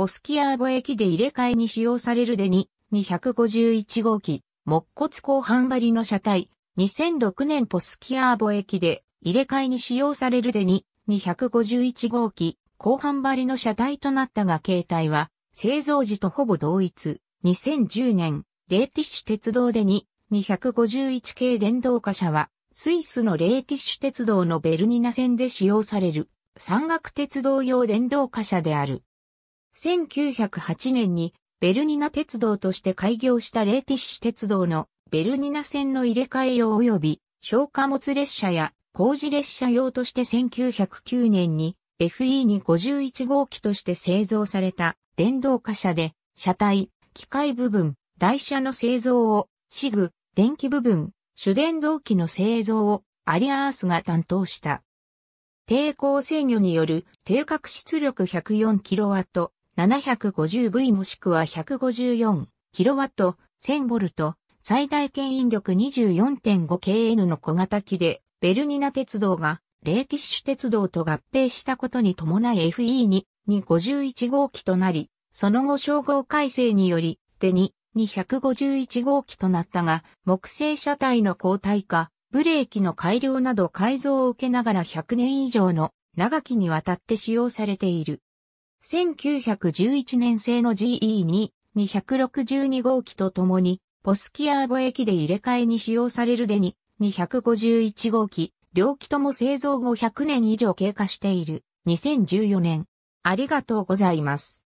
ポスキアーボ駅で入れ替えに使用されるデニ251号機、木骨後半張りの車体、2006年ポスキアーボ駅で入れ替えに使用されるデニ251号機、後半張りの車体となったが形態は製造時とほぼ同一。2010年、レーティッシュ鉄道でニ、251系電動貨車は、スイスのレーティッシュ鉄道のベルニナ線で使用される、山岳鉄道用電動貨車である。1908年にベルニナ鉄道として開業したレーティッシュ鉄道のベルニナ線の入れ替え用及び消火。物列車や工事列車用として1909年に FE に51号機として製造された電動貨車で車体、機械部分、台車の製造を、シグ、電気部分、主電動機の製造をアリアースが担当した。抵抗制御による定格出力 104kW 750V もしくは 154kW、1000V、最大牽引力 24.5kN の小型機で、ベルニナ鉄道が、レーティッシュ鉄道と合併したことに伴い FE に、に51号機となり、その後称号改正により、ニに、251号機となったが、木製車体の交代化、ブレーキの改良など改造を受けながら100年以上の長きにわたって使用されている。1911年製の GE2、262号機とともに、ポスキアーボ駅で入れ替えに使用されるデニ、251号機、両機とも製造後100年以上経過している。2014年。ありがとうございます。